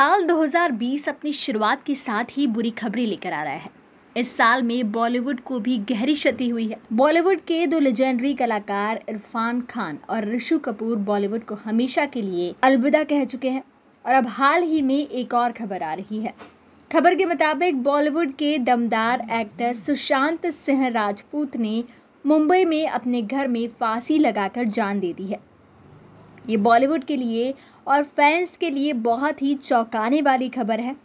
साल 2020 अपनी शुरुआत के साथ ही बुरी खबरें लेकर आ रहा है इस साल में बॉलीवुड को भी गहरी क्षति हुई है बॉलीवुड के दो लेजेंडरी कलाकार इरफान खान और ऋषु कपूर बॉलीवुड को हमेशा के लिए अलविदा कह चुके हैं और अब हाल ही में एक और खबर आ रही है खबर के मुताबिक बॉलीवुड के दमदार एक्टर सुशांत सिंह राजपूत ने मुंबई में अपने घर में फांसी लगाकर जान दे दी है ये बॉलीवुड के लिए और फैंस के लिए बहुत ही चौंकाने वाली खबर है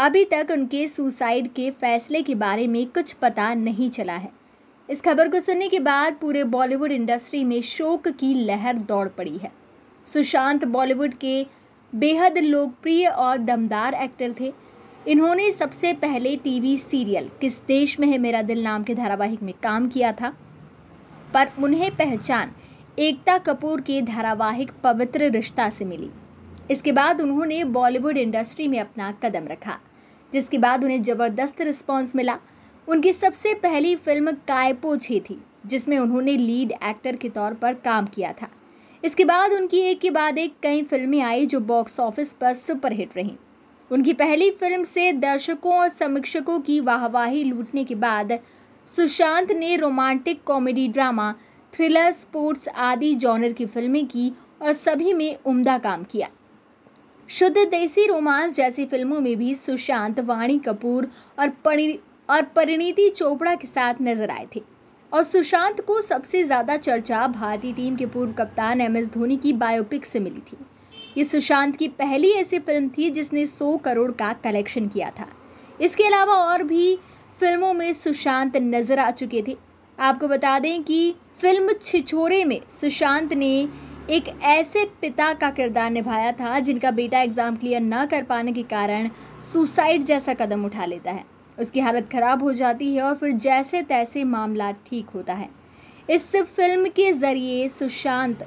अभी तक उनके सुसाइड के फैसले के बारे में कुछ पता नहीं चला है इस खबर को सुनने के बाद पूरे बॉलीवुड इंडस्ट्री में शोक की लहर दौड़ पड़ी है सुशांत बॉलीवुड के बेहद लोकप्रिय और दमदार एक्टर थे इन्होंने सबसे पहले टीवी सीरियल किस देश में है मेरा दिल नाम के धारावाहिक में काम किया था पर उन्हें पहचान एकता कपूर के धारावाहिक पवित्र रिश्ता से मिली इसके बाद उन्होंने बॉलीवुड इंडस्ट्री में अपना कदम रखा जिसके बाद उन्हें ज़बरदस्त रिस्पॉन्स मिला उनकी सबसे पहली फिल्म कायपो थी जिसमें उन्होंने लीड एक्टर के तौर पर काम किया था इसके बाद उनकी एक के बाद एक कई फिल्में आई जो बॉक्स ऑफिस पर सुपरहिट रहीं उनकी पहली फिल्म से दर्शकों और समीक्षकों की वाहवाही लूटने के बाद सुशांत ने romantic comedy drama thriller sports आदि जॉनर की फिल्में की और सभी में उम्दा काम किया शुद्ध देसी रोमांस जैसी फिल्मों में भी सुशांत वाणी कपूर और परि और परिणीति चोपड़ा के साथ नजर आए थे और सुशांत को सबसे ज़्यादा चर्चा भारतीय टीम के पूर्व कप्तान एम एस धोनी की बायोपिक से मिली थी ये सुशांत की पहली ऐसी फिल्म थी जिसने 100 करोड़ का कलेक्शन किया था इसके अलावा और भी फिल्मों में सुशांत नजर आ चुके थे आपको बता दें कि फिल्म छिछोरे में सुशांत ने एक ऐसे पिता का किरदार निभाया था जिनका बेटा एग्ज़ाम क्लियर ना कर पाने के कारण सुसाइड जैसा कदम उठा लेता है उसकी हालत ख़राब हो जाती है और फिर जैसे तैसे मामला ठीक होता है इस फिल्म के ज़रिए सुशांत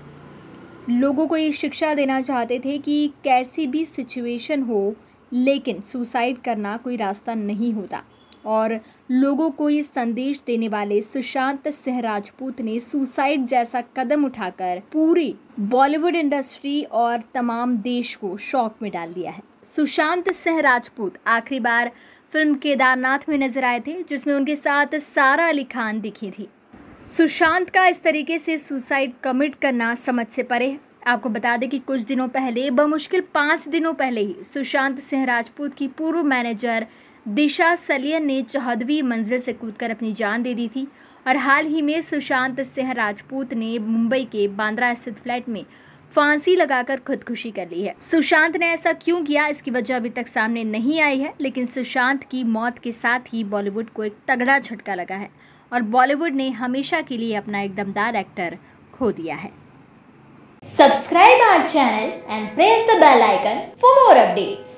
लोगों को ये शिक्षा देना चाहते थे कि कैसी भी सिचुएशन हो लेकिन सुसाइड करना कोई रास्ता नहीं होता और लोगों को ये संदेश देने वाले सुशांत सिंह राजपूत ने सुसाइड जैसा कदम उठाकर पूरी बॉलीवुड इंडस्ट्री और तमाम देश को शौक में डाल दिया है सुशांत सिंह राजपूत आखिरी बार फिल्म केदारनाथ में नजर आए थे जिसमें उनके साथ सारा अली खान दिखी थी सुशांत का इस तरीके से सुसाइड कमिट करना समझ से परे है आपको बता दें कि कुछ दिनों पहले बमुश्किल पाँच दिनों पहले ही सुशांत सिंह राजपूत की पूर्व मैनेजर दिशा सलियन ने चौदहवीं मंजिल से कूदकर अपनी जान दे दी थी और हाल ही में सुशांत सिंह राजपूत ने मुंबई के बांद्रा स्थित फ्लैट में फांसी लगाकर खुदकुशी कर ली है सुशांत ने ऐसा क्यों किया इसकी वजह अभी तक सामने नहीं आई है लेकिन सुशांत की मौत के साथ ही बॉलीवुड को एक तगड़ा झटका लगा है और बॉलीवुड ने हमेशा के लिए अपना एक दमदार एक्टर खो दिया है subscribe our channel and press the bell icon for more updates